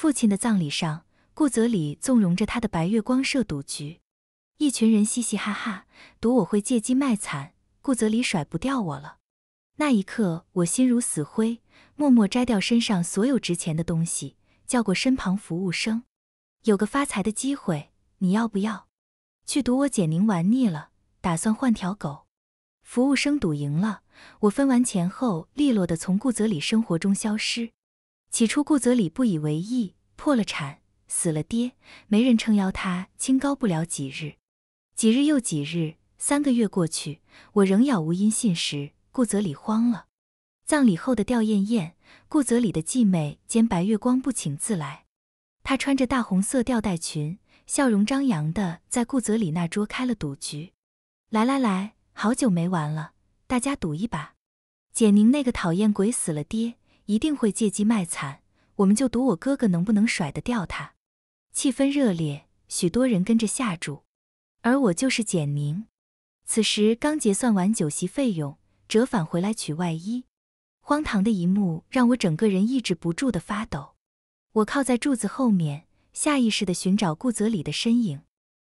父亲的葬礼上，顾泽里纵容着他的白月光设赌局，一群人嘻嘻哈哈，赌我会借机卖惨，顾泽里甩不掉我了。那一刻，我心如死灰，默默摘掉身上所有值钱的东西，叫过身旁服务生：“有个发财的机会，你要不要？”去赌我简宁玩腻了，打算换条狗。服务生赌赢了，我分完钱后，利落地从顾泽里生活中消失。起初，顾泽礼不以为意，破了产，死了爹，没人撑腰，他清高不了几日，几日又几日，三个月过去，我仍杳无音信时，顾泽礼慌了。葬礼后的吊唁宴，顾泽礼的继妹兼白月光不请自来，她穿着大红色吊带裙，笑容张扬的在顾泽礼那桌开了赌局。来来来，好久没玩了，大家赌一把。简宁那个讨厌鬼死了爹。一定会借机卖惨，我们就赌我哥哥能不能甩得掉他。气氛热烈，许多人跟着下注，而我就是简宁。此时刚结算完酒席费用，折返回来取外衣。荒唐的一幕让我整个人抑制不住的发抖。我靠在柱子后面，下意识地寻找顾泽礼的身影。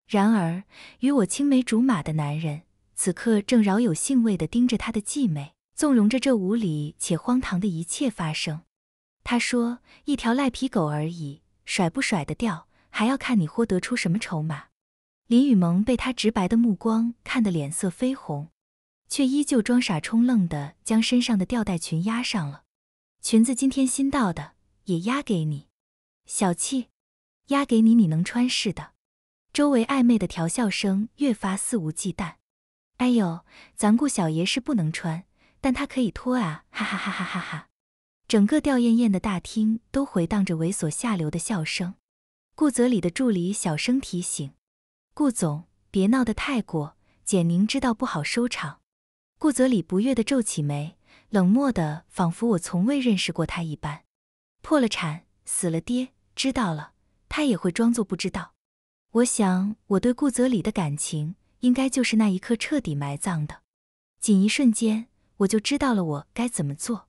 然而，与我青梅竹马的男人此刻正饶有兴味地盯着他的继妹。纵容着这无理且荒唐的一切发生，他说：“一条赖皮狗而已，甩不甩得掉，还要看你豁得出什么筹码。”林雨萌被他直白的目光看得脸色绯红，却依旧装傻充愣的将身上的吊带裙压上了。裙子今天新到的，也压给你。小气，压给你你能穿似的。周围暧昧的调笑声越发肆无忌惮。哎呦，咱顾小爷是不能穿。但他可以脱啊，哈哈哈哈哈！哈，整个吊唁宴的大厅都回荡着猥琐下流的笑声。顾泽礼的助理小声提醒：“顾总，别闹得太过，简宁知道不好收场。”顾泽礼不悦的皱起眉，冷漠的仿佛我从未认识过他一般。破了产，死了爹，知道了，他也会装作不知道。我想，我对顾泽礼的感情，应该就是那一刻彻底埋葬的。仅一瞬间。我就知道了，我该怎么做。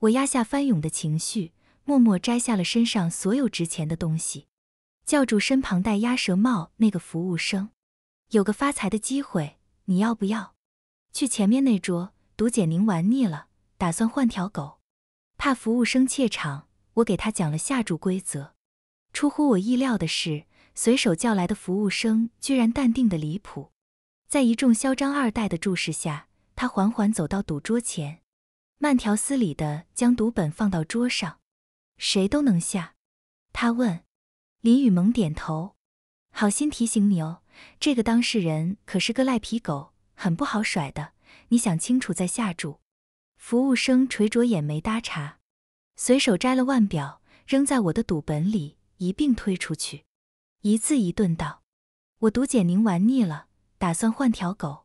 我压下翻涌的情绪，默默摘下了身上所有值钱的东西，叫住身旁戴鸭舌帽那个服务生：“有个发财的机会，你要不要？”去前面那桌独姐您玩腻了，打算换条狗。怕服务生怯场，我给他讲了下注规则。出乎我意料的是，随手叫来的服务生居然淡定的离谱，在一众嚣张二代的注视下。他缓缓走到赌桌前，慢条斯理的将赌本放到桌上。谁都能下？他问。林雨萌点头。好心提醒你哦，这个当事人可是个赖皮狗，很不好甩的。你想清楚再下注。服务生垂着眼眉搭茬，随手摘了腕表，扔在我的赌本里，一并推出去。一字一顿道：“我赌简宁玩腻了，打算换条狗。”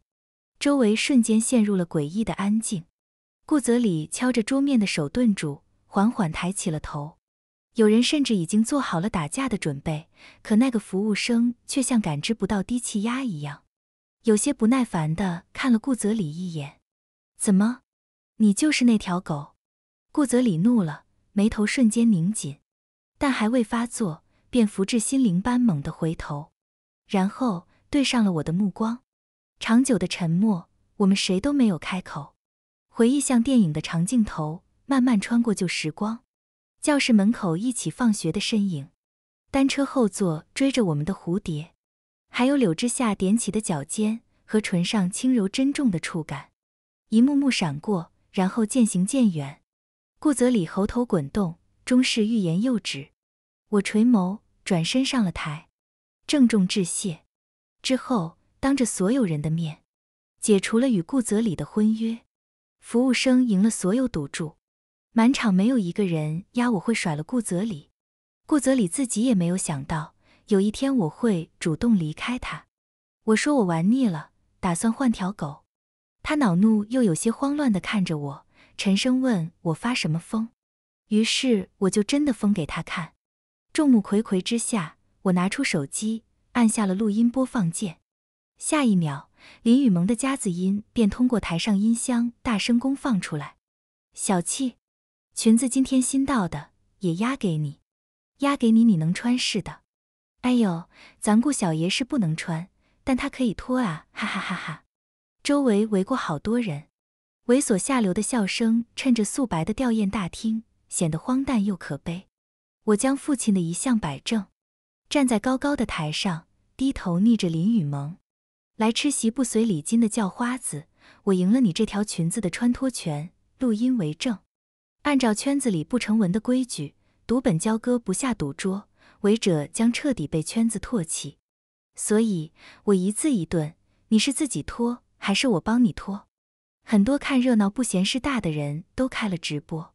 周围瞬间陷入了诡异的安静，顾泽礼敲着桌面的手顿住，缓缓抬起了头。有人甚至已经做好了打架的准备，可那个服务生却像感知不到低气压一样，有些不耐烦地看了顾泽礼一眼：“怎么？你就是那条狗？”顾泽礼怒了，眉头瞬间拧紧，但还未发作，便福至心灵般猛地回头，然后对上了我的目光。长久的沉默，我们谁都没有开口。回忆像电影的长镜头，慢慢穿过旧时光。教室门口一起放学的身影，单车后座追着我们的蝴蝶，还有柳枝下踮起的脚尖和唇上轻柔珍重的触感，一幕幕闪过，然后渐行渐远。顾泽礼喉头滚动，终是欲言又止。我垂眸，转身上了台，郑重致谢。之后。当着所有人的面，解除了与顾泽礼的婚约，服务生赢了所有赌注，满场没有一个人压我会甩了顾泽礼。顾泽礼自己也没有想到，有一天我会主动离开他。我说我玩腻了，打算换条狗。他恼怒又有些慌乱的看着我，沉声问我发什么疯？于是我就真的疯给他看，众目睽睽之下，我拿出手机，按下了录音播放键。下一秒，林雨萌的夹子音便通过台上音箱大声公放出来。小气，裙子今天新到的，也压给你，压给你，你能穿似的。哎呦，咱顾小爷是不能穿，但他可以脱啊！哈哈哈哈！周围围过好多人，猥琐下流的笑声，衬着素白的吊唁大厅，显得荒诞又可悲。我将父亲的遗像摆正，站在高高的台上，低头睨着林雨萌。来吃席不随礼金的叫花子，我赢了你这条裙子的穿脱权，录音为证。按照圈子里不成文的规矩，赌本交割不下赌桌，违者将彻底被圈子唾弃。所以，我一字一顿：“你是自己脱，还是我帮你脱？”很多看热闹不嫌事大的人都开了直播。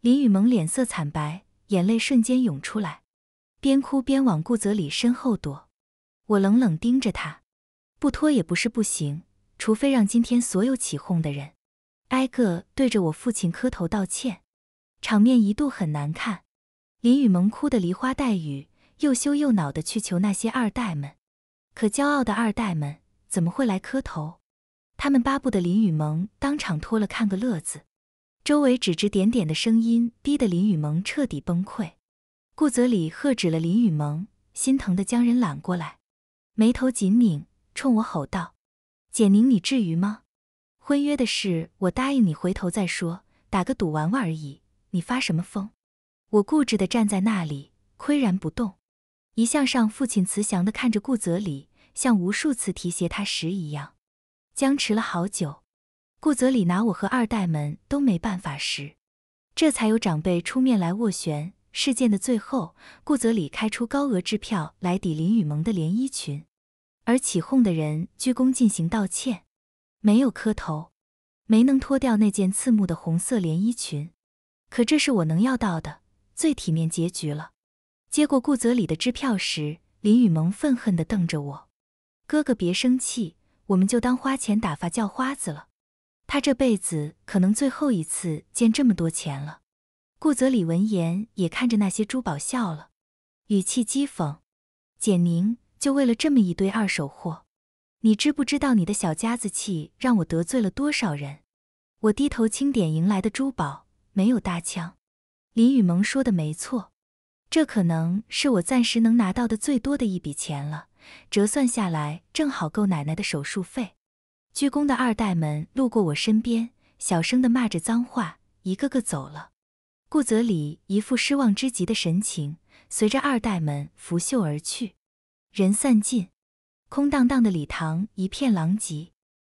林雨萌脸色惨白，眼泪瞬间涌出来，边哭边往顾泽礼身后躲。我冷冷盯着他。不拖也不是不行，除非让今天所有起哄的人，挨个对着我父亲磕头道歉，场面一度很难看。林雨萌哭得梨花带雨，又羞又恼的去求那些二代们，可骄傲的二代们怎么会来磕头？他们巴不得林雨萌当场脱了看个乐子。周围指指点点的声音逼得林雨萌彻底崩溃。顾泽礼喝止了林雨萌，心疼的将人揽过来，眉头紧拧。冲我吼道：“简宁，你至于吗？婚约的事，我答应你回头再说，打个赌玩玩而已，你发什么疯？”我固执地站在那里，岿然不动。遗像上，父亲慈祥地看着顾泽礼，像无数次提携他时一样。僵持了好久，顾泽礼拿我和二代们都没办法时，这才有长辈出面来斡旋。事件的最后，顾泽礼开出高额支票来抵林雨萌的连衣裙。而起哄的人鞠躬进行道歉，没有磕头，没能脱掉那件刺目的红色连衣裙，可这是我能要到的最体面结局了。接过顾泽礼的支票时，林雨萌愤恨的瞪着我：“哥哥别生气，我们就当花钱打发叫花子了。他这辈子可能最后一次见这么多钱了。”顾泽礼闻言也看着那些珠宝笑了，语气讥讽：“简宁。”就为了这么一堆二手货，你知不知道你的小家子气让我得罪了多少人？我低头清点迎来的珠宝，没有搭腔。林雨萌说的没错，这可能是我暂时能拿到的最多的一笔钱了，折算下来正好够奶奶的手术费。鞠躬的二代们路过我身边，小声的骂着脏话，一个个走了。顾泽礼一副失望之极的神情，随着二代们拂袖而去。人散尽，空荡荡的礼堂一片狼藉。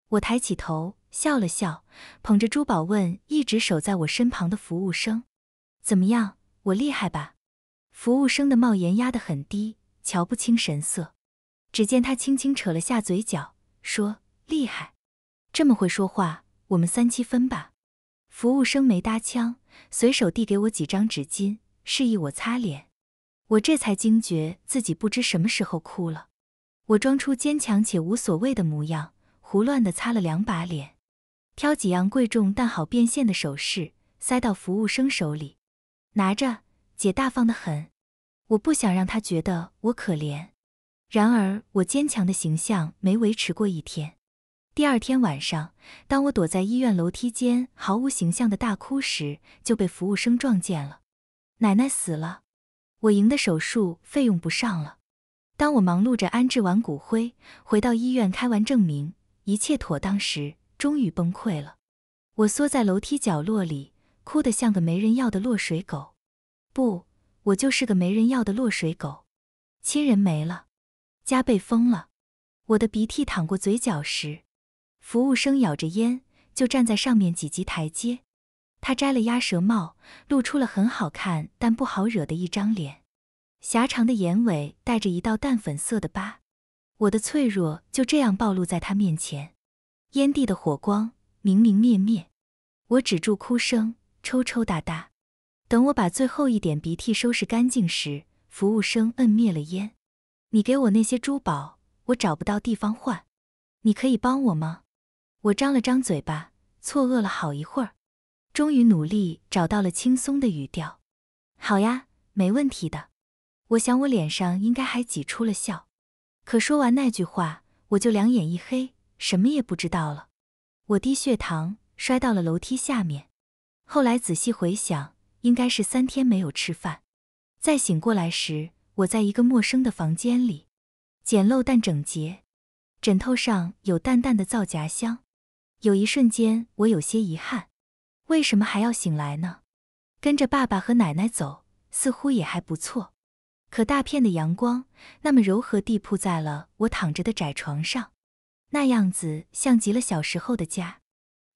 我抬起头笑了笑，捧着珠宝问一直守在我身旁的服务生：“怎么样？我厉害吧？”服务生的帽檐压得很低，瞧不清神色。只见他轻轻扯了下嘴角，说：“厉害，这么会说话，我们三七分吧。”服务生没搭腔，随手递给我几张纸巾，示意我擦脸。我这才惊觉自己不知什么时候哭了，我装出坚强且无所谓的模样，胡乱地擦了两把脸，挑几样贵重但好变现的首饰塞到服务生手里，拿着，姐大方的很，我不想让他觉得我可怜。然而，我坚强的形象没维持过一天。第二天晚上，当我躲在医院楼梯间毫无形象的大哭时，就被服务生撞见了。奶奶死了。我赢的手术费用不上了。当我忙碌着安置完骨灰，回到医院开完证明，一切妥当时，终于崩溃了。我缩在楼梯角落里，哭得像个没人要的落水狗。不，我就是个没人要的落水狗。亲人没了，家被封了。我的鼻涕淌过嘴角时，服务生咬着烟，就站在上面几级台阶。他摘了鸭舌帽，露出了很好看但不好惹的一张脸，狭长的眼尾带着一道淡粉色的疤。我的脆弱就这样暴露在他面前。烟蒂的火光明明灭灭，我止住哭声，抽抽搭搭。等我把最后一点鼻涕收拾干净时，服务生摁灭了烟。你给我那些珠宝，我找不到地方换，你可以帮我吗？我张了张嘴巴，错愕了好一会儿。终于努力找到了轻松的语调，好呀，没问题的。我想我脸上应该还挤出了笑，可说完那句话，我就两眼一黑，什么也不知道了。我低血糖，摔到了楼梯下面。后来仔细回想，应该是三天没有吃饭。再醒过来时，我在一个陌生的房间里，简陋但整洁，枕头上有淡淡的皂荚香。有一瞬间，我有些遗憾。为什么还要醒来呢？跟着爸爸和奶奶走，似乎也还不错。可大片的阳光那么柔和地铺在了我躺着的窄床上，那样子像极了小时候的家。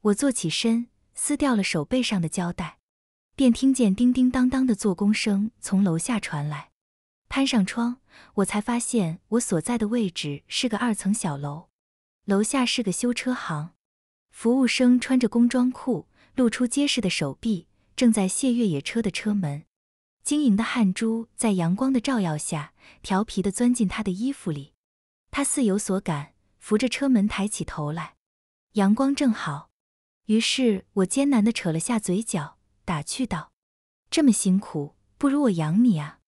我坐起身，撕掉了手背上的胶带，便听见叮叮当当的做工声从楼下传来。攀上窗，我才发现我所在的位置是个二层小楼，楼下是个修车行，服务生穿着工装裤。露出结实的手臂，正在卸越野车的车门，晶莹的汗珠在阳光的照耀下，调皮地钻进他的衣服里。他似有所感，扶着车门抬起头来。阳光正好，于是我艰难地扯了下嘴角，打趣道：“这么辛苦，不如我养你啊？”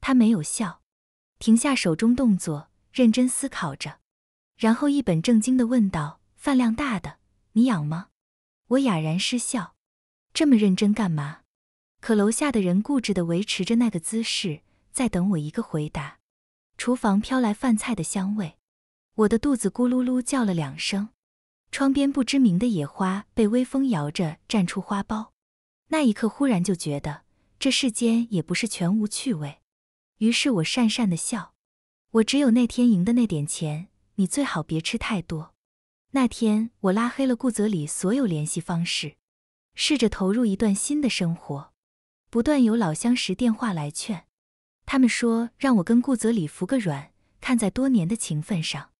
他没有笑，停下手中动作，认真思考着，然后一本正经地问道：“饭量大的，你养吗？”我哑然失笑，这么认真干嘛？可楼下的人固执的维持着那个姿势，在等我一个回答。厨房飘来饭菜的香味，我的肚子咕噜噜叫了两声。窗边不知名的野花被微风摇着绽出花苞。那一刻忽然就觉得这世间也不是全无趣味。于是我讪讪的笑。我只有那天赢的那点钱，你最好别吃太多。那天我拉黑了顾泽礼所有联系方式，试着投入一段新的生活。不断有老相识电话来劝，他们说让我跟顾泽礼服个软，看在多年的情分上，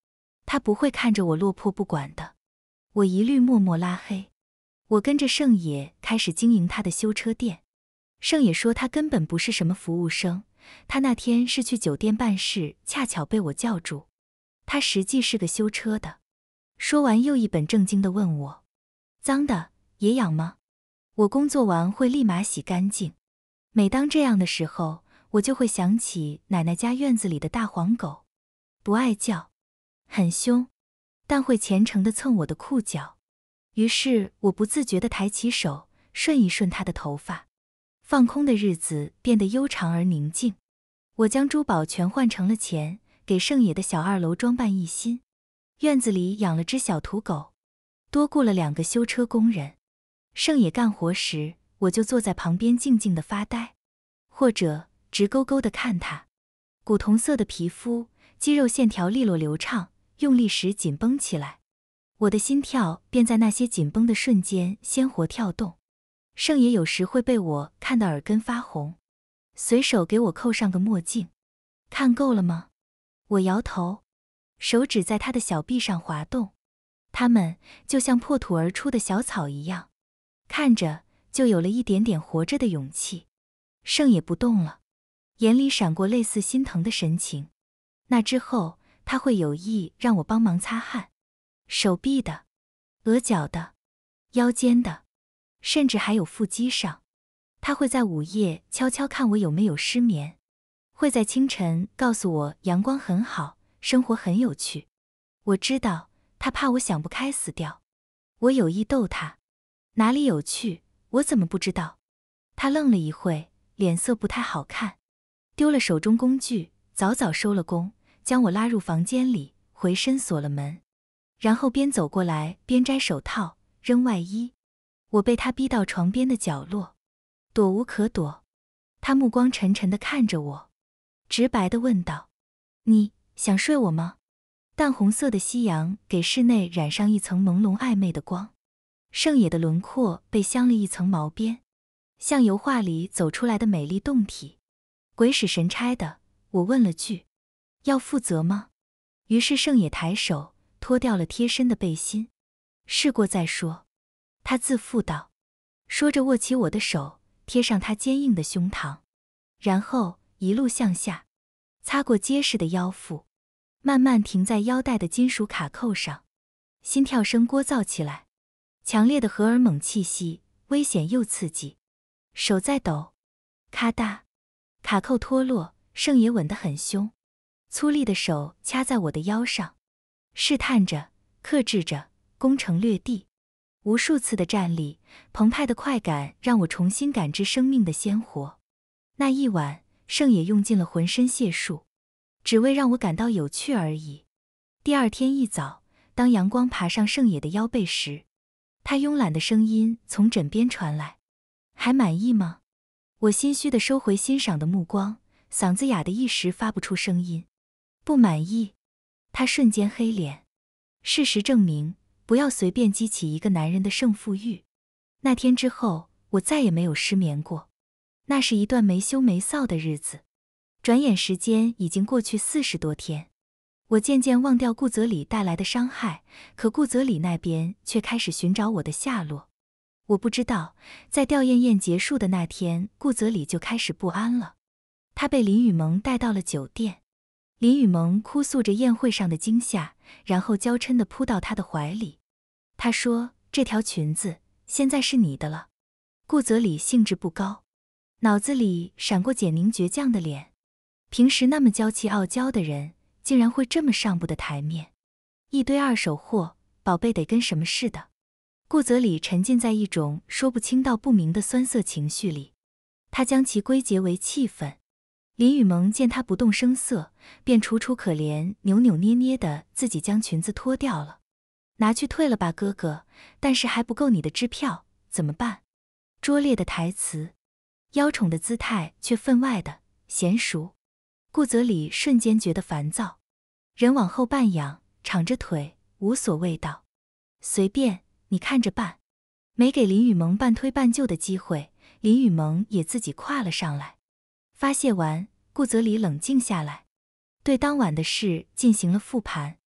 他不会看着我落魄不管的。我一律默默拉黑。我跟着盛野开始经营他的修车店。盛野说他根本不是什么服务生，他那天是去酒店办事，恰巧被我叫住，他实际是个修车的。说完，又一本正经地问我：“脏的也痒吗？”我工作完会立马洗干净。每当这样的时候，我就会想起奶奶家院子里的大黄狗，不爱叫，很凶，但会虔诚地蹭我的裤脚。于是，我不自觉地抬起手，顺一顺它的头发。放空的日子变得悠长而宁静。我将珠宝全换成了钱，给盛野的小二楼装扮一新。院子里养了只小土狗，多雇了两个修车工人。盛野干活时，我就坐在旁边静静的发呆，或者直勾勾的看他。古铜色的皮肤，肌肉线条利落流畅，用力时紧绷起来，我的心跳便在那些紧绷的瞬间鲜活跳动。盛野有时会被我看得耳根发红，随手给我扣上个墨镜。看够了吗？我摇头。手指在他的小臂上滑动，他们就像破土而出的小草一样，看着就有了一点点活着的勇气。盛也不动了，眼里闪过类似心疼的神情。那之后，他会有意让我帮忙擦汗，手臂的、额角的、腰间的，甚至还有腹肌上。他会在午夜悄悄看我有没有失眠，会在清晨告诉我阳光很好。生活很有趣，我知道他怕我想不开死掉，我有意逗他。哪里有趣？我怎么不知道？他愣了一会，脸色不太好看，丢了手中工具，早早收了工，将我拉入房间里，回身锁了门，然后边走过来边摘手套，扔外衣。我被他逼到床边的角落，躲无可躲。他目光沉沉地看着我，直白地问道：“你？”想睡我吗？淡红色的夕阳给室内染上一层朦胧暧昧的光，盛野的轮廓被镶了一层毛边，像油画里走出来的美丽动体。鬼使神差的，我问了句：“要负责吗？”于是盛野抬手脱掉了贴身的背心，试过再说。他自负道，说着握起我的手，贴上他坚硬的胸膛，然后一路向下，擦过结实的腰腹。慢慢停在腰带的金属卡扣上，心跳声聒噪起来，强烈的荷尔蒙气息，危险又刺激。手在抖，咔嗒，卡扣脱落。盛野吻得很凶，粗粝的手掐在我的腰上，试探着、克制着、攻城略地，无数次的站立，澎湃的快感让我重新感知生命的鲜活。那一晚，盛野用尽了浑身解数。只为让我感到有趣而已。第二天一早，当阳光爬上盛野的腰背时，他慵懒的声音从枕边传来：“还满意吗？”我心虚的收回欣赏的目光，嗓子哑得一时发不出声音。不满意？他瞬间黑脸。事实证明，不要随便激起一个男人的胜负欲。那天之后，我再也没有失眠过。那是一段没羞没臊的日子。转眼时间已经过去四十多天，我渐渐忘掉顾泽礼带来的伤害，可顾泽礼那边却开始寻找我的下落。我不知道，在吊唁宴结束的那天，顾泽礼就开始不安了。他被林雨萌带到了酒店，林雨萌哭诉着宴会上的惊吓，然后娇嗔的扑到他的怀里。他说：“这条裙子现在是你的了。”顾泽礼兴致不高，脑子里闪过简宁倔强的脸。平时那么娇气傲娇的人，竟然会这么上不得台面，一堆二手货，宝贝得跟什么似的。顾泽礼沉浸在一种说不清道不明的酸涩情绪里，他将其归结为气愤。林雨萌见他不动声色，便楚楚可怜、扭扭捏捏的自己将裙子脱掉了，拿去退了吧，哥哥。但是还不够你的支票，怎么办？拙劣的台词，妖宠的姿态却分外的娴熟。顾泽礼瞬间觉得烦躁，人往后半仰，敞着腿，无所谓道：“随便你看着办。”没给林雨萌半推半就的机会，林雨萌也自己跨了上来。发泄完，顾泽礼冷静下来，对当晚的事进行了复盘。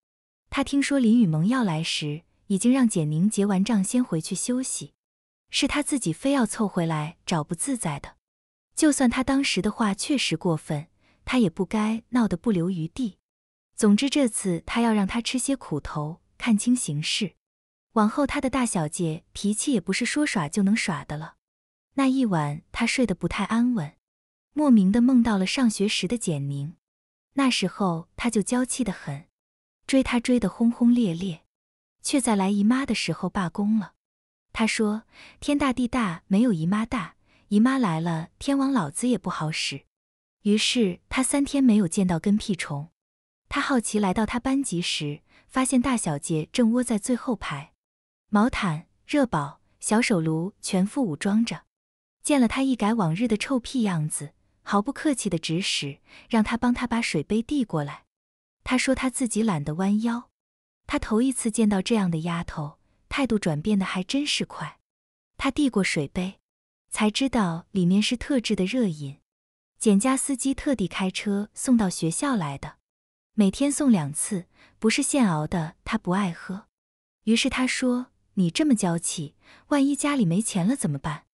他听说林雨萌要来时，已经让简宁结完账先回去休息，是他自己非要凑回来找不自在的。就算他当时的话确实过分。他也不该闹得不留余地。总之，这次他要让他吃些苦头，看清形势。往后，他的大小姐脾气也不是说耍就能耍的了。那一晚，他睡得不太安稳，莫名的梦到了上学时的简宁。那时候，他就娇气的很，追他追得轰轰烈烈，却在来姨妈的时候罢工了。他说：“天大地大，没有姨妈大。姨妈来了，天王老子也不好使。”于是他三天没有见到跟屁虫。他好奇来到他班级时，发现大小姐正窝在最后排，毛毯、热宝、小手炉全副武装着。见了他，一改往日的臭屁样子，毫不客气的指使，让他帮他把水杯递过来。他说他自己懒得弯腰。他头一次见到这样的丫头，态度转变的还真是快。他递过水杯，才知道里面是特制的热饮。简家司机特地开车送到学校来的，每天送两次，不是现熬的，他不爱喝。于是他说：“你这么娇气，万一家里没钱了怎么办？”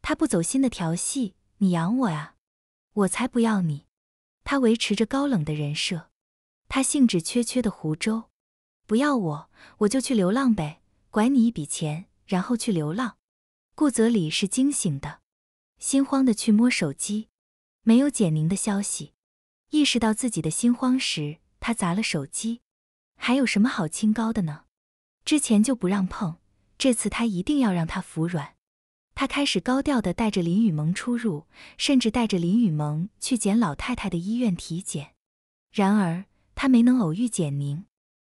他不走心的调戏你养我呀，我才不要你。他维持着高冷的人设，他兴致缺缺的胡诌：“不要我，我就去流浪呗，拐你一笔钱，然后去流浪。”顾泽礼是惊醒的，心慌的去摸手机。没有简宁的消息，意识到自己的心慌时，他砸了手机。还有什么好清高的呢？之前就不让碰，这次他一定要让他服软。他开始高调的带着林雨萌出入，甚至带着林雨萌去捡老太太的医院体检。然而，他没能偶遇简宁，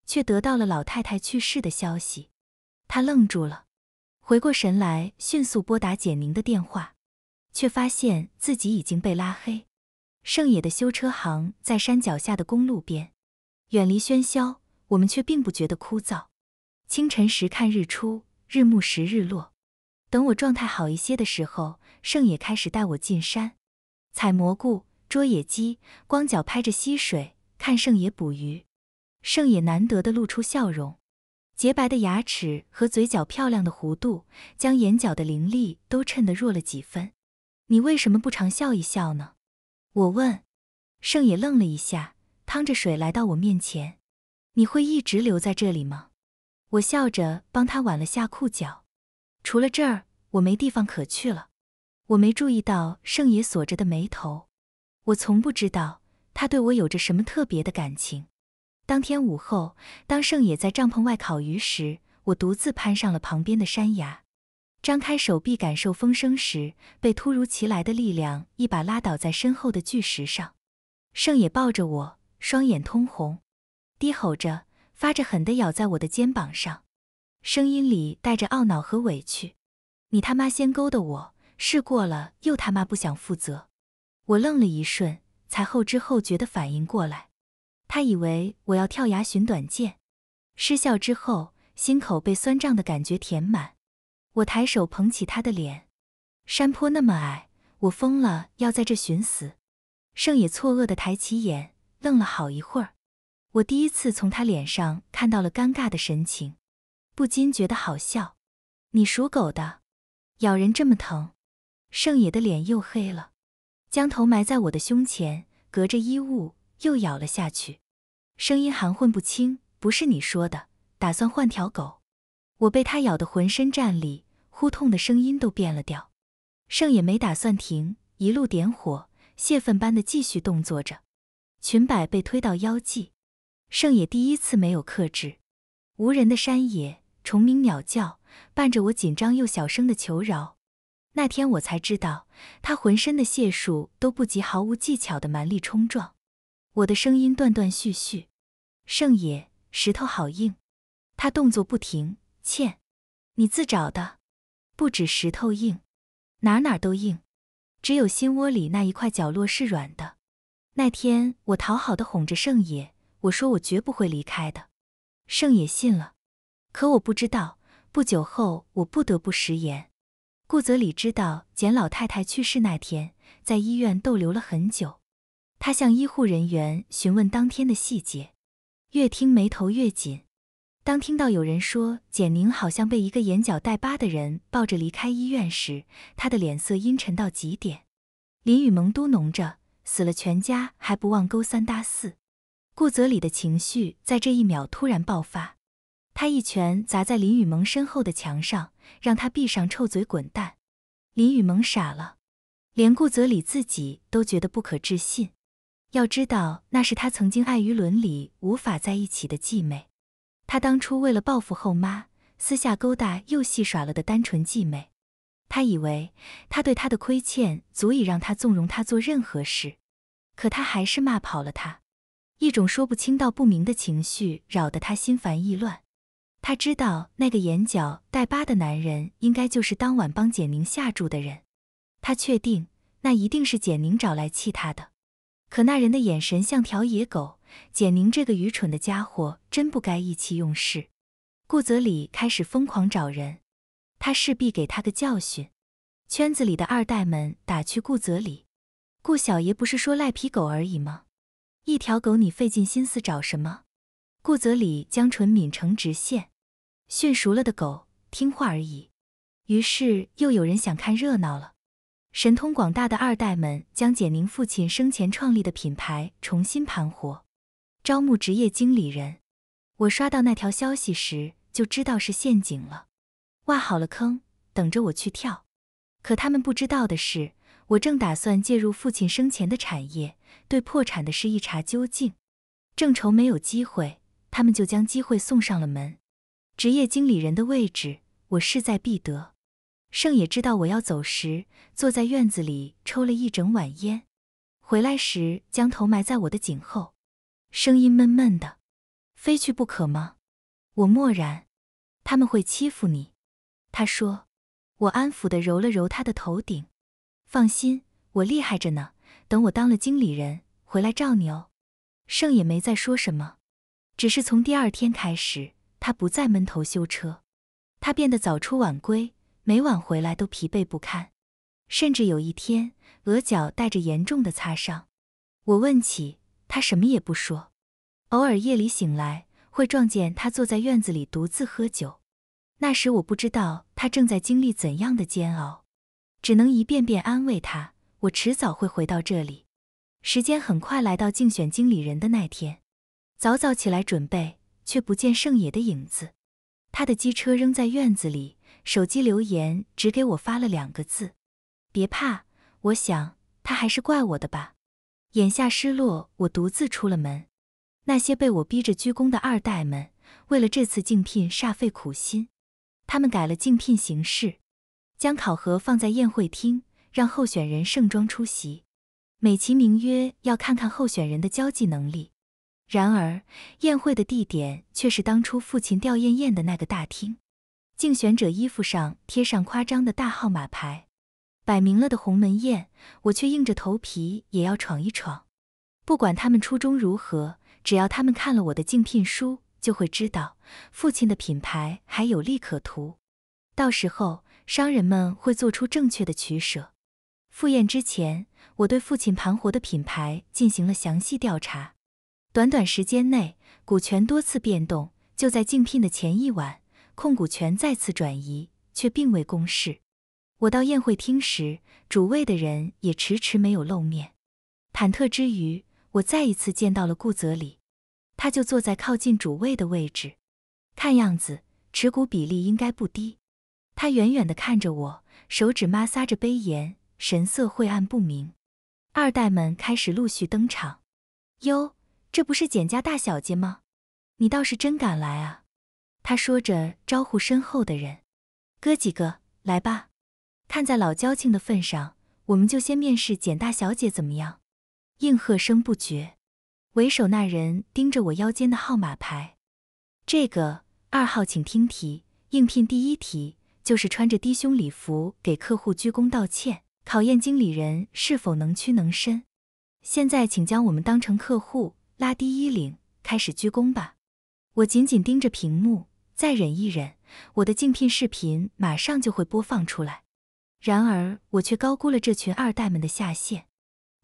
却得到了老太太去世的消息。他愣住了，回过神来，迅速拨打简宁的电话。却发现自己已经被拉黑。盛野的修车行在山脚下的公路边，远离喧嚣，我们却并不觉得枯燥。清晨时看日出，日暮时日落。等我状态好一些的时候，盛野开始带我进山，采蘑菇、捉野鸡，光脚拍着溪水，看盛野捕鱼。盛野难得的露出笑容，洁白的牙齿和嘴角漂亮的弧度，将眼角的凌厉都衬得弱了几分。你为什么不常笑一笑呢？我问。盛野愣了一下，趟着水来到我面前。你会一直留在这里吗？我笑着帮他挽了下裤脚。除了这儿，我没地方可去了。我没注意到盛野锁着的眉头。我从不知道他对我有着什么特别的感情。当天午后，当盛野在帐篷外烤鱼时，我独自攀上了旁边的山崖。张开手臂感受风声时，被突如其来的力量一把拉倒在身后的巨石上。盛野抱着我，双眼通红，低吼着，发着狠的咬在我的肩膀上，声音里带着懊恼和委屈：“你他妈先勾的我，试过了又他妈不想负责。”我愣了一瞬，才后知后觉地反应过来，他以为我要跳崖寻短见。失笑之后，心口被酸胀的感觉填满。我抬手捧起他的脸，山坡那么矮，我疯了要在这寻死。盛野错愕的抬起眼，愣了好一会儿。我第一次从他脸上看到了尴尬的神情，不禁觉得好笑。你属狗的，咬人这么疼。盛野的脸又黑了，将头埋在我的胸前，隔着衣物又咬了下去，声音含混不清：“不是你说的，打算换条狗。”我被他咬得浑身战栗，呼痛的声音都变了调。盛野没打算停，一路点火泄愤般的继续动作着，裙摆被推到腰际。盛野第一次没有克制。无人的山野，虫鸣鸟叫，伴着我紧张又小声的求饶。那天我才知道，他浑身的解数都不及毫无技巧的蛮力冲撞。我的声音断断续续。盛野，石头好硬。他动作不停。欠，你自找的，不止石头硬，哪哪都硬，只有心窝里那一块角落是软的。那天我讨好的哄着盛野，我说我绝不会离开的，盛野信了。可我不知道，不久后我不得不食言。顾泽礼知道简老太太去世那天在医院逗留了很久，他向医护人员询问当天的细节，越听眉头越紧。当听到有人说简宁好像被一个眼角带疤的人抱着离开医院时，他的脸色阴沉到极点。林雨萌嘟哝着：“死了全家还不忘勾三搭四。”顾泽礼的情绪在这一秒突然爆发，他一拳砸在林雨萌身后的墙上，让他闭上臭嘴滚蛋。林雨萌傻了，连顾泽礼自己都觉得不可置信。要知道，那是他曾经碍于伦理无法在一起的继妹。他当初为了报复后妈，私下勾搭又戏耍了的单纯继妹，他以为他对她的亏欠足以让他纵容他做任何事，可他还是骂跑了她。一种说不清道不明的情绪扰得他心烦意乱。他知道那个眼角带疤的男人应该就是当晚帮简宁下注的人，他确定那一定是简宁找来气他的，可那人的眼神像条野狗。简宁这个愚蠢的家伙，真不该意气用事。顾泽礼开始疯狂找人，他势必给他个教训。圈子里的二代们打趣顾泽礼：“顾小爷不是说赖皮狗而已吗？一条狗你费尽心思找什么？”顾泽礼将唇抿成直线：“训熟了的狗听话而已。”于是又有人想看热闹了。神通广大的二代们将简宁父亲生前创立的品牌重新盘活。招募职业经理人，我刷到那条消息时就知道是陷阱了，挖好了坑等着我去跳。可他们不知道的是，我正打算介入父亲生前的产业，对破产的事一查究竟。正愁没有机会，他们就将机会送上了门。职业经理人的位置，我势在必得。盛也知道我要走时，坐在院子里抽了一整晚烟，回来时将头埋在我的颈后。声音闷闷的，非去不可吗？我默然。他们会欺负你，他说。我安抚的揉了揉他的头顶。放心，我厉害着呢。等我当了经理人，回来罩你哦。盛也没再说什么，只是从第二天开始，他不再闷头修车，他变得早出晚归，每晚回来都疲惫不堪，甚至有一天额角带着严重的擦伤。我问起。他什么也不说，偶尔夜里醒来会撞见他坐在院子里独自喝酒。那时我不知道他正在经历怎样的煎熬，只能一遍遍安慰他：“我迟早会回到这里。”时间很快来到竞选经理人的那天，早早起来准备，却不见盛野的影子。他的机车扔在院子里，手机留言只给我发了两个字：“别怕。”我想他还是怪我的吧。眼下失落，我独自出了门。那些被我逼着鞠躬的二代们，为了这次竞聘煞费苦心。他们改了竞聘形式，将考核放在宴会厅，让候选人盛装出席，美其名曰要看看候选人的交际能力。然而，宴会的地点却是当初父亲吊唁宴的那个大厅。竞选者衣服上贴上夸张的大号码牌。摆明了的鸿门宴，我却硬着头皮也要闯一闯。不管他们初衷如何，只要他们看了我的竞聘书，就会知道父亲的品牌还有利可图。到时候，商人们会做出正确的取舍。赴宴之前，我对父亲盘活的品牌进行了详细调查。短短时间内，股权多次变动。就在竞聘的前一晚，控股权再次转移，却并未公示。我到宴会厅时，主位的人也迟迟没有露面。忐忑之余，我再一次见到了顾泽礼，他就坐在靠近主位的位置，看样子持股比例应该不低。他远远地看着我，手指摩挲着杯沿，神色晦暗不明。二代们开始陆续登场。哟，这不是简家大小姐吗？你倒是真敢来啊！他说着招呼身后的人：“哥几个，来吧。”看在老交情的份上，我们就先面试简大小姐怎么样？应和声不绝。为首那人盯着我腰间的号码牌。这个二号，请听题。应聘第一题就是穿着低胸礼服给客户鞠躬道歉，考验经理人是否能屈能伸。现在，请将我们当成客户，拉低衣领，开始鞠躬吧。我紧紧盯着屏幕，再忍一忍，我的竞聘视频马上就会播放出来。然而，我却高估了这群二代们的下限。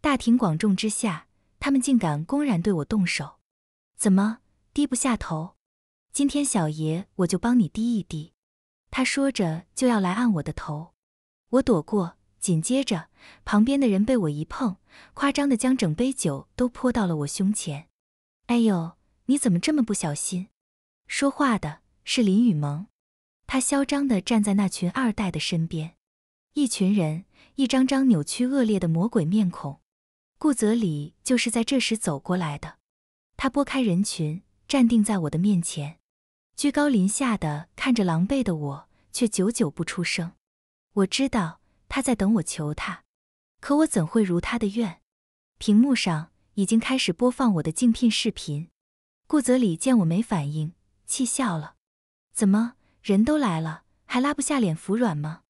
大庭广众之下，他们竟敢公然对我动手，怎么低不下头？今天小爷我就帮你低一低。他说着就要来按我的头，我躲过。紧接着，旁边的人被我一碰，夸张的将整杯酒都泼到了我胸前。哎呦，你怎么这么不小心？说话的是林雨萌，他嚣张的站在那群二代的身边。一群人，一张张扭曲恶劣的魔鬼面孔。顾泽礼就是在这时走过来的，他拨开人群，站定在我的面前，居高临下的看着狼狈的我，却久久不出声。我知道他在等我求他，可我怎会如他的愿？屏幕上已经开始播放我的竞聘视频。顾泽礼见我没反应，气笑了：“怎么，人都来了，还拉不下脸服软吗？”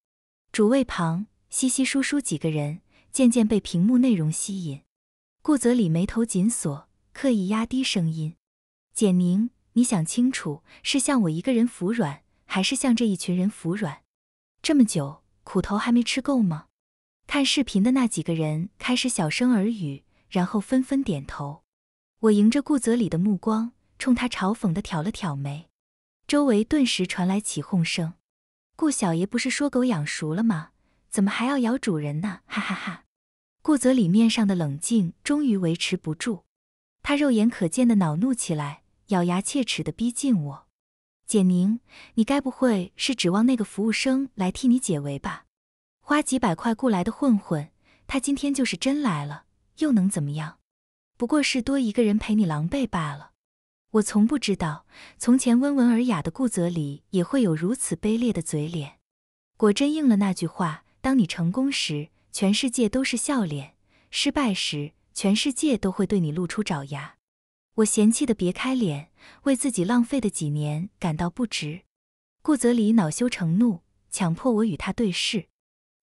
主位旁稀稀疏疏几个人渐渐被屏幕内容吸引，顾泽礼眉头紧锁，刻意压低声音：“简宁，你想清楚，是向我一个人服软，还是向这一群人服软？这么久苦头还没吃够吗？”看视频的那几个人开始小声耳语，然后纷纷点头。我迎着顾泽礼的目光，冲他嘲讽地挑了挑眉，周围顿时传来起哄声。顾小爷不是说狗养熟了吗？怎么还要咬主人呢？哈哈哈！顾泽里面上的冷静终于维持不住，他肉眼可见的恼怒起来，咬牙切齿的逼近我：“简宁，你该不会是指望那个服务生来替你解围吧？花几百块雇来的混混，他今天就是真来了，又能怎么样？不过是多一个人陪你狼狈罢了。”我从不知道，从前温文尔雅的顾泽里也会有如此卑劣的嘴脸。果真应了那句话：当你成功时，全世界都是笑脸；失败时，全世界都会对你露出爪牙。我嫌弃的别开脸，为自己浪费的几年感到不值。顾泽里恼羞成怒，强迫我与他对视。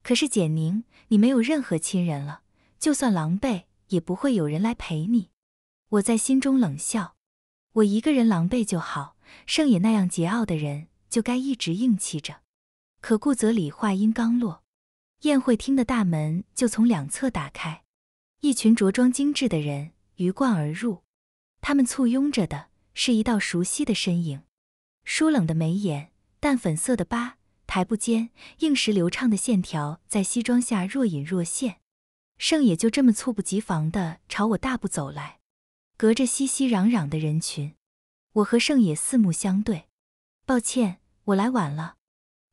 可是简宁，你没有任何亲人了，就算狼狈，也不会有人来陪你。我在心中冷笑。我一个人狼狈就好，盛野那样桀骜的人就该一直硬气着。可顾泽礼话音刚落，宴会厅的大门就从两侧打开，一群着装精致的人鱼贯而入。他们簇拥着的是一道熟悉的身影，疏冷的眉眼，淡粉色的疤，台步间硬实流畅的线条在西装下若隐若现。盛野就这么猝不及防地朝我大步走来。隔着熙熙攘攘的人群，我和盛野四目相对。抱歉，我来晚了。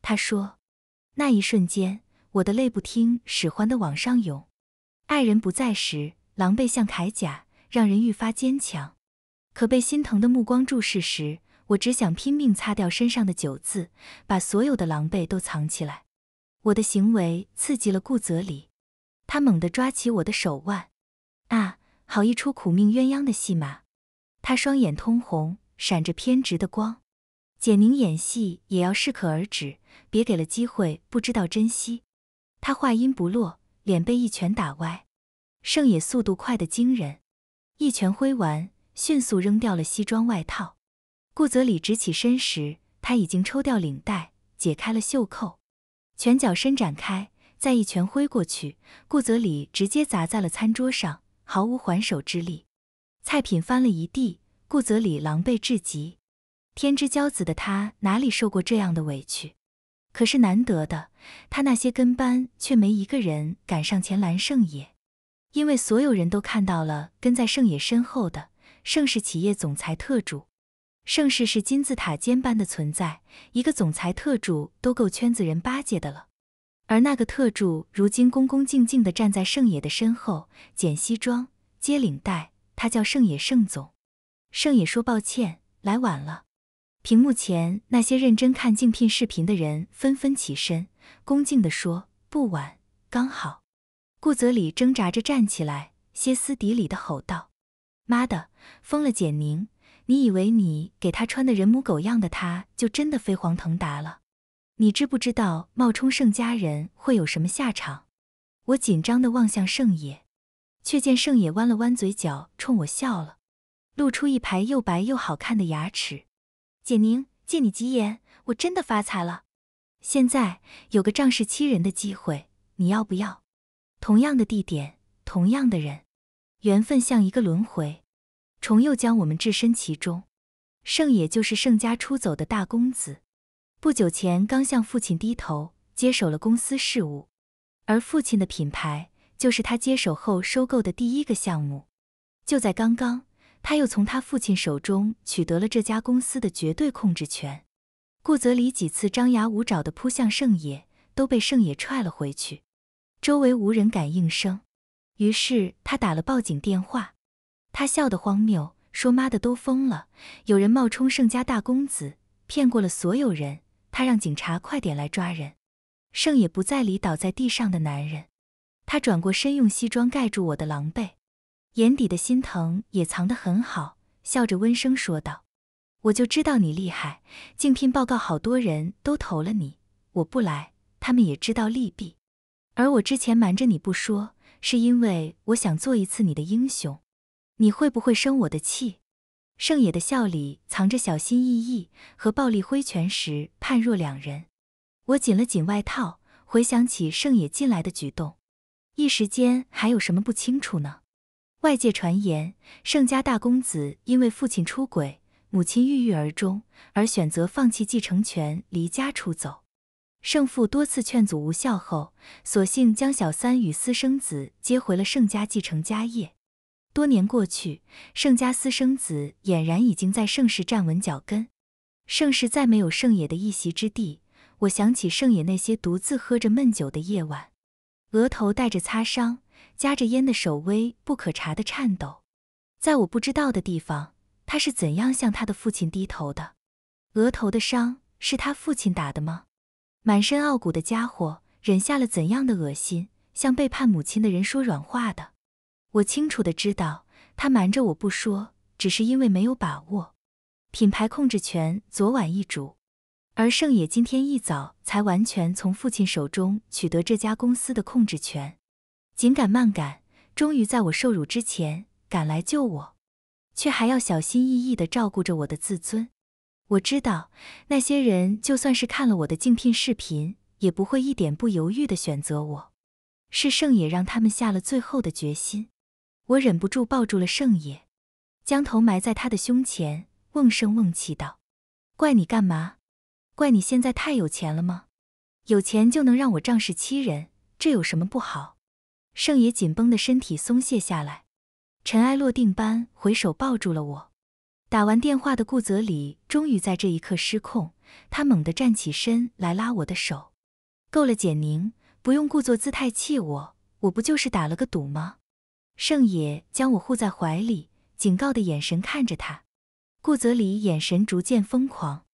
他说。那一瞬间，我的泪不听使唤的往上涌。爱人不在时，狼狈像铠甲，让人愈发坚强。可被心疼的目光注视时，我只想拼命擦掉身上的酒渍，把所有的狼狈都藏起来。我的行为刺激了顾泽礼，他猛地抓起我的手腕。啊！好一出苦命鸳鸯的戏码，他双眼通红，闪着偏执的光。简宁演戏也要适可而止，别给了机会不知道珍惜。他话音不落，脸被一拳打歪。盛野速度快得惊人，一拳挥完，迅速扔掉了西装外套。顾泽礼直起身时，他已经抽掉领带，解开了袖扣，拳脚伸展开，再一拳挥过去，顾泽礼直接砸在了餐桌上。毫无还手之力，菜品翻了一地，顾泽礼狼狈至极。天之骄子的他哪里受过这样的委屈？可是难得的，他那些跟班却没一个人敢上前拦盛野，因为所有人都看到了跟在盛野身后的盛世企业总裁特助。盛世是金字塔尖般的存在，一个总裁特助都够圈子人巴结的了。而那个特助如今恭恭敬敬地站在盛野的身后，剪西装，接领带。他叫盛野，盛总。盛野说：“抱歉，来晚了。”屏幕前那些认真看竞聘视频的人纷纷起身，恭敬地说：“不晚，刚好。”顾泽礼挣扎着站起来，歇斯底里地吼道：“妈的，疯了！简宁，你以为你给他穿的人模狗样的，他就真的飞黄腾达了？”你知不知道冒充盛家人会有什么下场？我紧张地望向盛野，却见盛野弯了弯嘴角，冲我笑了，露出一排又白又好看的牙齿。简宁，借你吉言，我真的发财了。现在有个仗势欺人的机会，你要不要？同样的地点，同样的人，缘分像一个轮回，重又将我们置身其中。盛野就是盛家出走的大公子。不久前刚向父亲低头接手了公司事务，而父亲的品牌就是他接手后收购的第一个项目。就在刚刚，他又从他父亲手中取得了这家公司的绝对控制权。顾泽里几次张牙舞爪地扑向盛野，都被盛野踹了回去。周围无人敢应声，于是他打了报警电话。他笑得荒谬，说：“妈的，都疯了！有人冒充盛家大公子，骗过了所有人。”他让警察快点来抓人，盛也不再理倒在地上的男人，他转过身，用西装盖住我的狼狈，眼底的心疼也藏得很好，笑着温声说道：“我就知道你厉害，竞聘报告好多人都投了你，我不来，他们也知道利弊，而我之前瞒着你不说，是因为我想做一次你的英雄，你会不会生我的气？”盛野的笑里藏着小心翼翼，和暴力挥拳时判若两人。我紧了紧外套，回想起盛野进来的举动，一时间还有什么不清楚呢？外界传言，盛家大公子因为父亲出轨，母亲郁郁而终，而选择放弃继承权，离家出走。盛父多次劝阻无效后，索性将小三与私生子接回了盛家，继承家业。多年过去，盛家私生子俨然已经在盛世站稳脚跟，盛世再没有盛野的一席之地。我想起盛野那些独自喝着闷酒的夜晚，额头带着擦伤，夹着烟的手微不可察的颤抖。在我不知道的地方，他是怎样向他的父亲低头的？额头的伤是他父亲打的吗？满身傲骨的家伙忍下了怎样的恶心，向背叛母亲的人说软话的？我清楚的知道，他瞒着我不说，只是因为没有把握。品牌控制权昨晚易主，而盛野今天一早才完全从父亲手中取得这家公司的控制权。紧赶慢赶，终于在我受辱之前赶来救我，却还要小心翼翼的照顾着我的自尊。我知道，那些人就算是看了我的竞聘视频，也不会一点不犹豫的选择我。是盛野让他们下了最后的决心。我忍不住抱住了盛野，将头埋在他的胸前，瓮声瓮气道：“怪你干嘛？怪你现在太有钱了吗？有钱就能让我仗势欺人，这有什么不好？”盛野紧绷的身体松懈下来，尘埃落定般回手抱住了我。打完电话的顾泽礼终于在这一刻失控，他猛地站起身来拉我的手：“够了，简宁，不用故作姿态气我，我不就是打了个赌吗？”盛野将我护在怀里，警告的眼神看着他。顾泽礼眼神逐渐疯狂。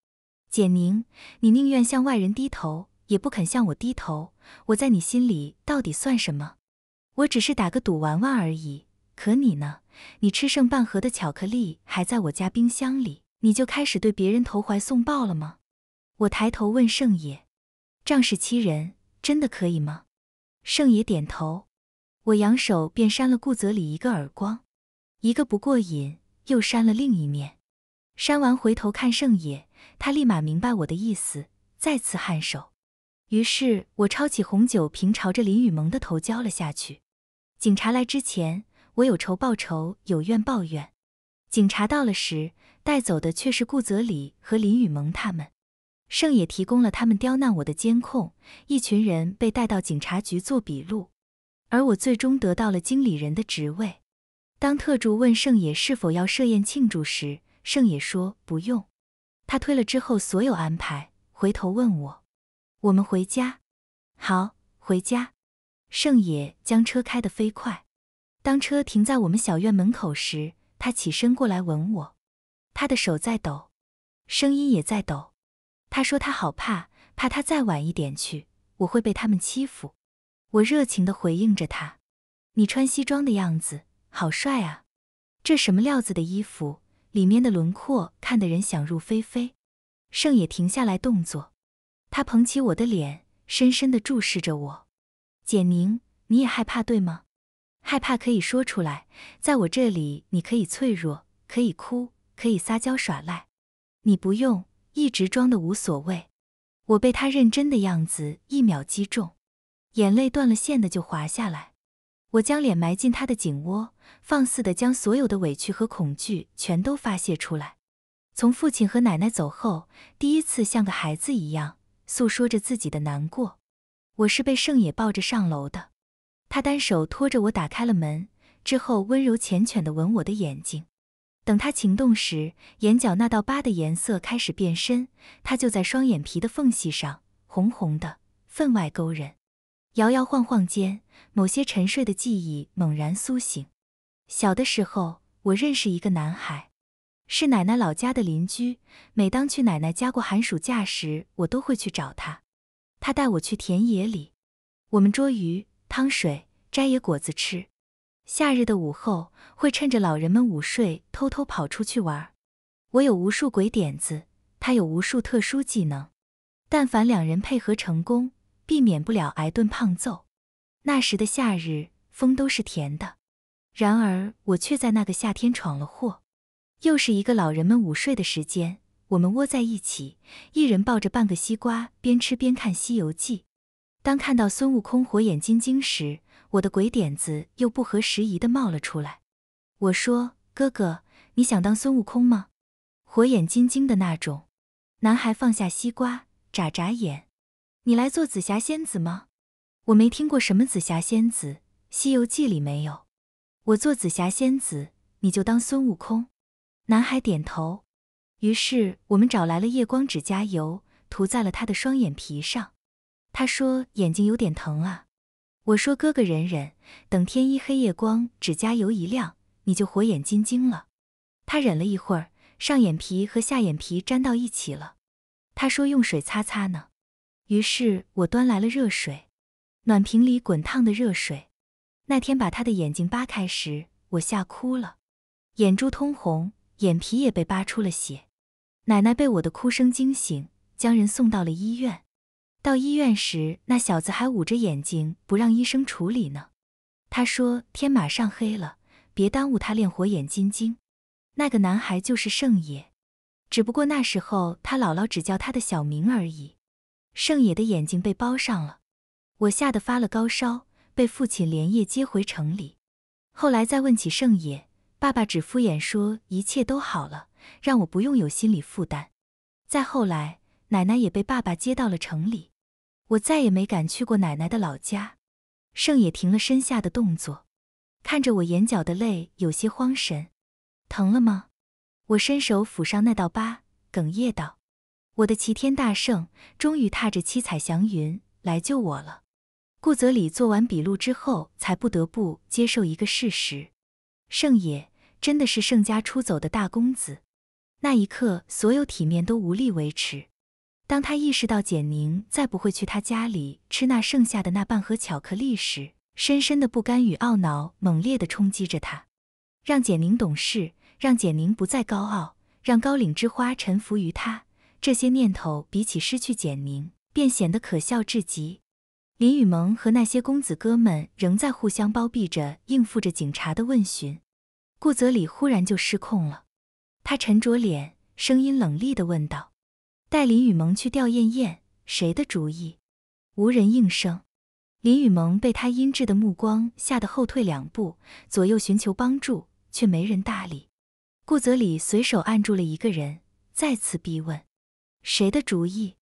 简宁，你宁愿向外人低头，也不肯向我低头。我在你心里到底算什么？我只是打个赌玩玩而已。可你呢？你吃剩半盒的巧克力还在我家冰箱里，你就开始对别人投怀送抱了吗？我抬头问盛野：“仗势欺人，真的可以吗？”盛野点头。我扬手便扇了顾泽礼一个耳光，一个不过瘾，又扇了另一面。扇完回头看盛野，他立马明白我的意思，再次颔首。于是我抄起红酒瓶，朝着林雨萌的头浇了下去。警察来之前，我有仇报仇，有怨报怨。警察到了时，带走的却是顾泽礼和林雨萌他们。盛野提供了他们刁难我的监控，一群人被带到警察局做笔录。而我最终得到了经理人的职位。当特助问盛野是否要设宴庆祝时，盛野说不用，他推了之后所有安排，回头问我：“我们回家？”“好，回家。”盛野将车开得飞快。当车停在我们小院门口时，他起身过来吻我，他的手在抖，声音也在抖。他说他好怕，怕他再晚一点去，我会被他们欺负。我热情地回应着他，你穿西装的样子好帅啊！这什么料子的衣服，里面的轮廓看得人想入非非。盛也停下来动作，他捧起我的脸，深深地注视着我。简宁，你也害怕对吗？害怕可以说出来，在我这里，你可以脆弱，可以哭，可以撒娇耍赖，你不用一直装的无所谓。我被他认真的样子一秒击中。眼泪断了线的就滑下来，我将脸埋进他的颈窝，放肆的将所有的委屈和恐惧全都发泄出来。从父亲和奶奶走后，第一次像个孩子一样诉说着自己的难过。我是被盛野抱着上楼的，他单手托着我打开了门，之后温柔缱绻的吻我的眼睛。等他情动时，眼角那道疤的颜色开始变深，他就在双眼皮的缝隙上红红的，分外勾人。摇摇晃晃间，某些沉睡的记忆猛然苏醒。小的时候，我认识一个男孩，是奶奶老家的邻居。每当去奶奶家过寒暑假时，我都会去找他。他带我去田野里，我们捉鱼、汤水、摘野果子吃。夏日的午后，会趁着老人们午睡，偷偷跑出去玩。我有无数鬼点子，他有无数特殊技能。但凡两人配合成功。避免不了挨顿胖揍。那时的夏日风都是甜的，然而我却在那个夏天闯了祸。又是一个老人们午睡的时间，我们窝在一起，一人抱着半个西瓜，边吃边看《西游记》。当看到孙悟空火眼金睛时，我的鬼点子又不合时宜地冒了出来。我说：“哥哥，你想当孙悟空吗？火眼金睛的那种。”男孩放下西瓜，眨眨眼。你来做紫霞仙子吗？我没听过什么紫霞仙子，西游记里没有。我做紫霞仙子，你就当孙悟空。男孩点头。于是我们找来了夜光指甲油，涂在了他的双眼皮上。他说眼睛有点疼啊。我说哥哥忍忍，等天一黑，夜光指甲油一亮，你就火眼金睛了。他忍了一会儿，上眼皮和下眼皮粘到一起了。他说用水擦擦呢。于是我端来了热水，暖瓶里滚烫的热水。那天把他的眼睛扒开时，我吓哭了，眼珠通红，眼皮也被扒出了血。奶奶被我的哭声惊醒，将人送到了医院。到医院时，那小子还捂着眼睛不让医生处理呢。他说：“天马上黑了，别耽误他练火眼金睛。”那个男孩就是盛野，只不过那时候他姥姥只叫他的小名而已。盛野的眼睛被包上了，我吓得发了高烧，被父亲连夜接回城里。后来再问起盛野，爸爸只敷衍说一切都好了，让我不用有心理负担。再后来，奶奶也被爸爸接到了城里，我再也没敢去过奶奶的老家。盛野停了身下的动作，看着我眼角的泪，有些慌神。疼了吗？我伸手抚上那道疤，哽咽道。我的齐天大圣终于踏着七彩祥云来救我了。顾泽礼做完笔录之后，才不得不接受一个事实：盛野真的是盛家出走的大公子。那一刻，所有体面都无力维持。当他意识到简宁再不会去他家里吃那剩下的那半盒巧克力时，深深的不甘与懊恼猛烈地冲击着他，让简宁懂事，让简宁不再高傲，让高岭之花臣服于他。这些念头比起失去简宁，便显得可笑至极。林雨萌和那些公子哥们仍在互相包庇着，应付着警察的问询。顾泽礼忽然就失控了，他沉着脸，声音冷厉地问道：“带林雨萌去吊唁宴，谁的主意？”无人应声。林雨萌被他阴鸷的目光吓得后退两步，左右寻求帮助，却没人搭理。顾泽礼随手按住了一个人，再次逼问。谁的主意？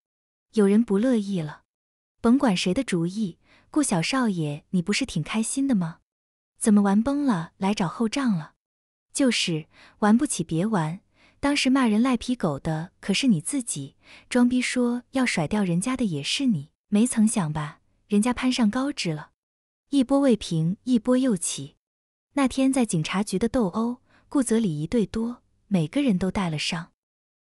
有人不乐意了。甭管谁的主意，顾小少爷，你不是挺开心的吗？怎么玩崩了，来找后账了？就是玩不起，别玩。当时骂人赖皮狗的可是你自己，装逼说要甩掉人家的也是你，没曾想吧？人家攀上高枝了，一波未平，一波又起。那天在警察局的斗殴，顾泽礼一对多，每个人都带了伤。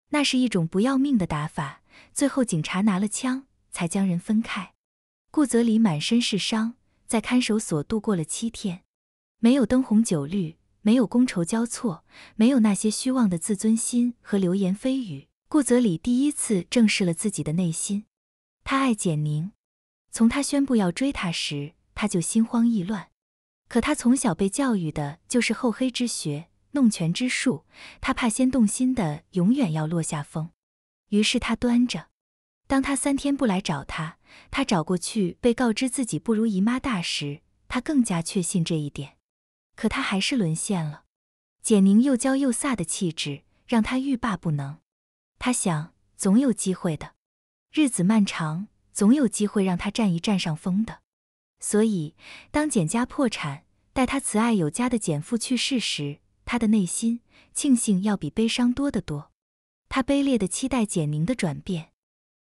那是一种不要命的打法，最后警察拿了枪才将人分开。顾泽礼满身是伤，在看守所度过了七天，没有灯红酒绿，没有觥筹交错，没有那些虚妄的自尊心和流言蜚语。顾泽里第一次正视了自己的内心，他爱简宁。从他宣布要追她时，他就心慌意乱。可他从小被教育的就是厚黑之学。弄权之术，他怕先动心的永远要落下风。于是他端着。当他三天不来找他，他找过去，被告知自己不如姨妈大时，他更加确信这一点。可他还是沦陷了。简宁又娇又飒的气质让他欲罢不能。他想，总有机会的。日子漫长，总有机会让他占一占上风的。所以，当简家破产，待他慈爱有加的简父去世时，他的内心庆幸要比悲伤多得多，他卑劣的期待简宁的转变，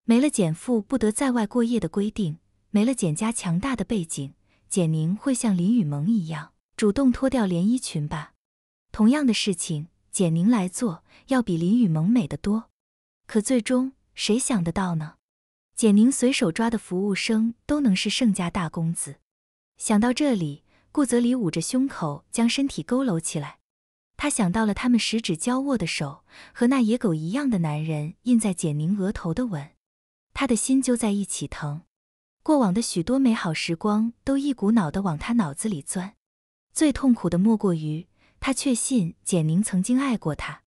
没了简父不得在外过夜的规定，没了简家强大的背景，简宁会像林雨萌一样主动脱掉连衣裙吧？同样的事情，简宁来做要比林雨萌美得多，可最终谁想得到呢？简宁随手抓的服务生都能是盛家大公子。想到这里，顾泽礼捂着胸口，将身体佝偻起来。他想到了他们十指交握的手，和那野狗一样的男人印在简宁额头的吻，他的心揪在一起疼。过往的许多美好时光都一股脑的往他脑子里钻。最痛苦的莫过于他确信简宁曾经爱过他，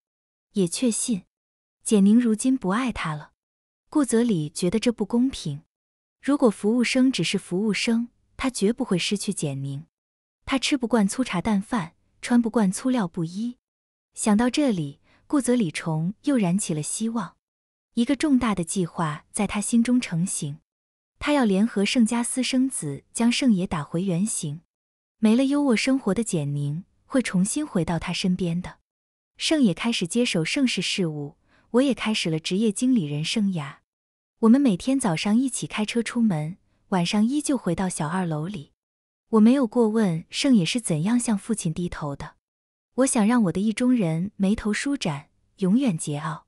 也确信简宁如今不爱他了。顾泽礼觉得这不公平。如果服务生只是服务生，他绝不会失去简宁。他吃不惯粗茶淡饭。穿不惯粗料布衣，想到这里，顾泽李重又燃起了希望。一个重大的计划在他心中成型。他要联合盛家私生子，将盛野打回原形。没了优渥生活的简宁，会重新回到他身边的。盛野开始接手盛世事务，我也开始了职业经理人生涯。我们每天早上一起开车出门，晚上依旧回到小二楼里。我没有过问盛野是怎样向父亲低头的。我想让我的意中人眉头舒展，永远桀骜，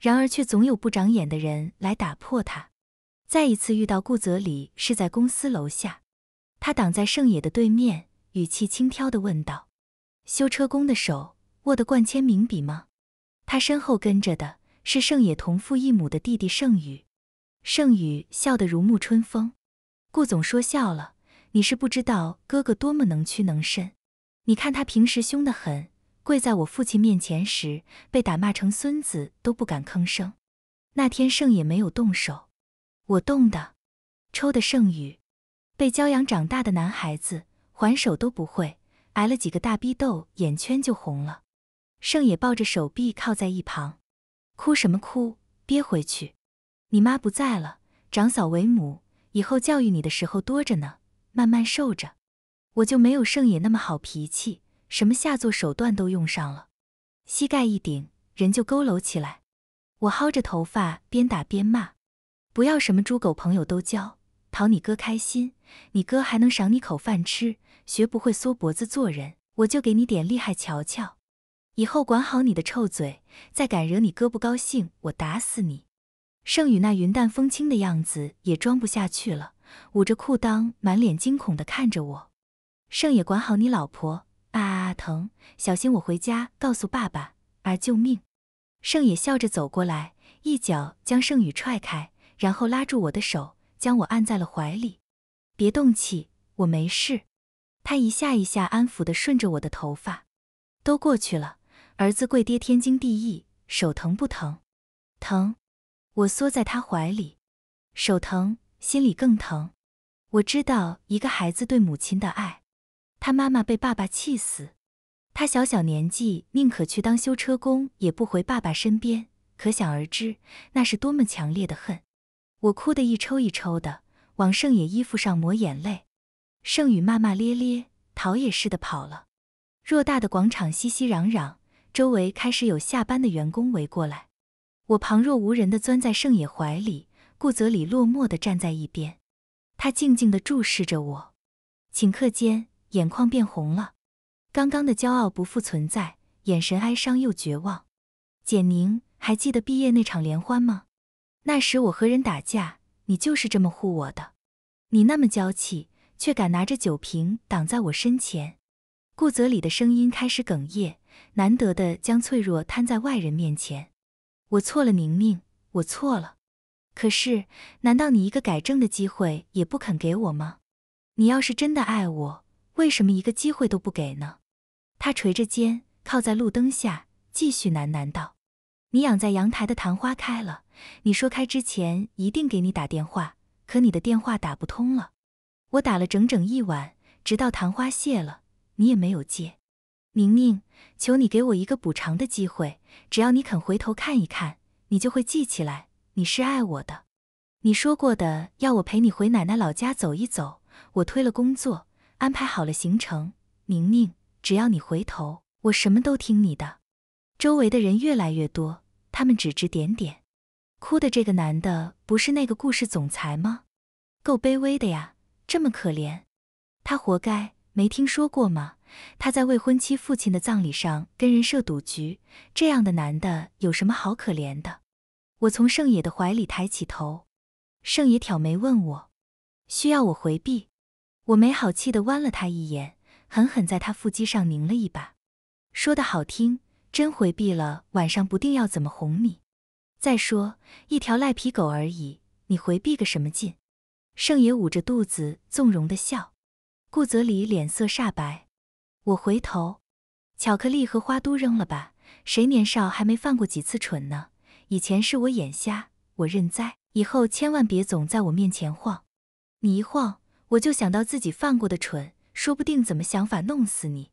然而却总有不长眼的人来打破他。再一次遇到顾泽礼是在公司楼下，他挡在盛野的对面，语气轻佻地问道：“修车工的手握得冠签名笔吗？”他身后跟着的是盛野同父异母的弟弟盛宇。盛宇笑得如沐春风：“顾总说笑了。”你是不知道哥哥多么能屈能伸，你看他平时凶得很，跪在我父亲面前时被打骂成孙子都不敢吭声。那天盛野没有动手，我动的，抽的盛宇。被骄养长大的男孩子还手都不会，挨了几个大逼斗，眼圈就红了。盛野抱着手臂靠在一旁，哭什么哭？憋回去。你妈不在了，长嫂为母，以后教育你的时候多着呢。慢慢受着，我就没有盛野那么好脾气，什么下作手段都用上了。膝盖一顶，人就佝偻起来。我薅着头发，边打边骂：“不要什么猪狗朋友都交，讨你哥开心，你哥还能赏你口饭吃。学不会缩脖子做人，我就给你点厉害瞧瞧。以后管好你的臭嘴，再敢惹你哥不高兴，我打死你！”盛宇那云淡风轻的样子也装不下去了。捂着裤裆，满脸惊恐地看着我。盛野，管好你老婆啊！疼，小心我回家告诉爸爸啊！救命！盛野笑着走过来，一脚将盛宇踹开，然后拉住我的手，将我按在了怀里。别动气，我没事。他一下一下安抚的，顺着我的头发。都过去了，儿子跪爹天经地义。手疼不疼？疼。我缩在他怀里，手疼。心里更疼，我知道一个孩子对母亲的爱，他妈妈被爸爸气死，他小小年纪宁可去当修车工也不回爸爸身边，可想而知那是多么强烈的恨。我哭得一抽一抽的，往盛野衣服上抹眼泪。盛宇骂骂咧咧，逃也似的跑了。偌大的广场熙熙攘攘，周围开始有下班的员工围过来。我旁若无人的钻在盛野怀里。顾泽礼落寞地站在一边，他静静地注视着我，顷刻间眼眶变红了。刚刚的骄傲不复存在，眼神哀伤又绝望。简宁，还记得毕业那场联欢吗？那时我和人打架，你就是这么护我的。你那么娇气，却敢拿着酒瓶挡在我身前。顾泽礼的声音开始哽咽，难得的将脆弱摊在外人面前。我错了，宁宁，我错了。可是，难道你一个改正的机会也不肯给我吗？你要是真的爱我，为什么一个机会都不给呢？他垂着肩，靠在路灯下，继续喃喃道：“你养在阳台的昙花开了，你说开之前一定给你打电话，可你的电话打不通了。我打了整整一晚，直到昙花谢了，你也没有接。宁宁，求你给我一个补偿的机会，只要你肯回头看一看，你就会记起来。”你是爱我的，你说过的要我陪你回奶奶老家走一走，我推了工作，安排好了行程。明明，只要你回头，我什么都听你的。周围的人越来越多，他们指指点点，哭的这个男的不是那个故事总裁吗？够卑微的呀，这么可怜，他活该。没听说过吗？他在未婚妻父亲的葬礼上跟人设赌局，这样的男的有什么好可怜的？我从盛野的怀里抬起头，盛野挑眉问我：“需要我回避？”我没好气的弯了他一眼，狠狠在他腹肌上拧了一把，说的好听，真回避了，晚上不定要怎么哄你。再说一条赖皮狗而已，你回避个什么劲？盛野捂着肚子纵容的笑，顾泽礼脸色煞白。我回头，巧克力和花都扔了吧，谁年少还没犯过几次蠢呢？以前是我眼瞎，我认栽。以后千万别总在我面前晃，你一晃，我就想到自己犯过的蠢，说不定怎么想法弄死你。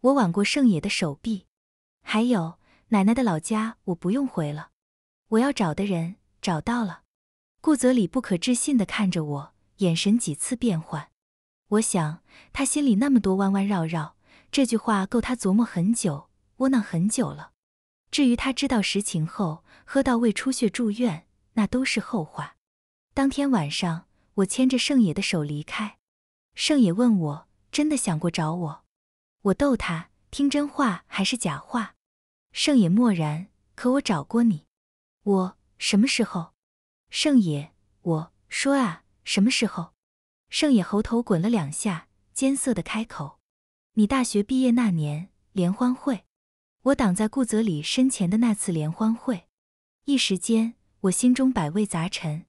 我挽过盛野的手臂，还有奶奶的老家，我不用回了。我要找的人找到了。顾泽礼不可置信地看着我，眼神几次变换。我想，他心里那么多弯弯绕绕，这句话够他琢磨很久，窝囊很久了。至于他知道实情后喝到胃出血住院，那都是后话。当天晚上，我牵着盛野的手离开。盛野问我，真的想过找我？我逗他，听真话还是假话？盛野默然。可我找过你，我什么时候？盛野，我说啊，什么时候？盛野喉头滚了两下，艰涩的开口：“你大学毕业那年联欢会。”我挡在顾泽礼身前的那次联欢会，一时间我心中百味杂陈，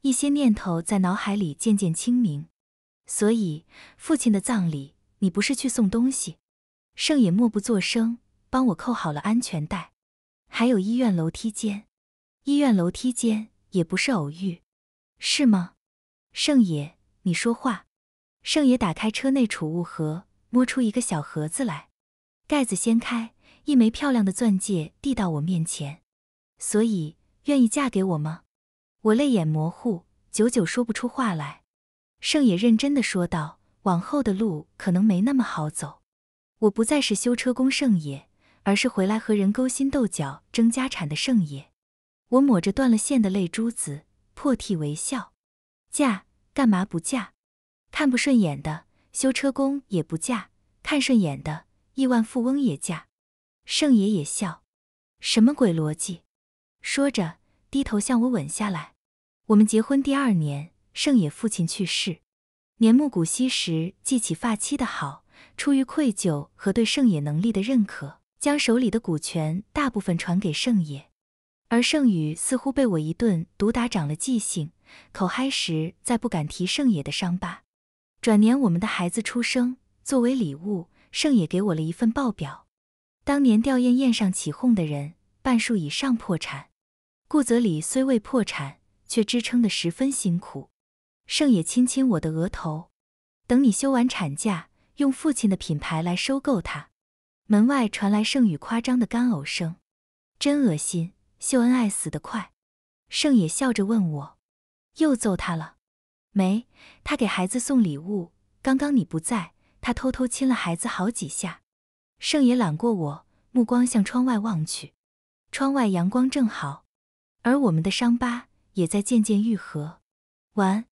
一些念头在脑海里渐渐清明。所以父亲的葬礼，你不是去送东西？盛野默不作声，帮我扣好了安全带。还有医院楼梯间，医院楼梯间也不是偶遇，是吗？盛野，你说话。盛野打开车内储物盒，摸出一个小盒子来，盖子掀开。一枚漂亮的钻戒递到我面前，所以愿意嫁给我吗？我泪眼模糊，久久说不出话来。盛野认真的说道：“往后的路可能没那么好走，我不再是修车工盛野，而是回来和人勾心斗角争家产的盛野。”我抹着断了线的泪珠子，破涕为笑：“嫁干嘛不嫁？看不顺眼的修车工也不嫁，看顺眼的亿万富翁也嫁。”盛野也笑，什么鬼逻辑？说着低头向我吻下来。我们结婚第二年，盛野父亲去世，年暮古稀时记起发妻的好，出于愧疚和对盛野能力的认可，将手里的股权大部分传给盛野。而盛宇似乎被我一顿毒打长了记性，口嗨时再不敢提盛野的伤疤。转年，我们的孩子出生，作为礼物，盛野给我了一份报表。当年吊唁宴上起哄的人，半数以上破产。顾泽礼虽未破产，却支撑得十分辛苦。盛野亲亲我的额头，等你休完产假，用父亲的品牌来收购他。门外传来盛宇夸张的干呕声，真恶心！秀恩爱死得快。盛野笑着问我：“又揍他了？没？他给孩子送礼物，刚刚你不在，他偷偷亲了孩子好几下。”盛野揽过我，目光向窗外望去。窗外阳光正好，而我们的伤疤也在渐渐愈合。晚。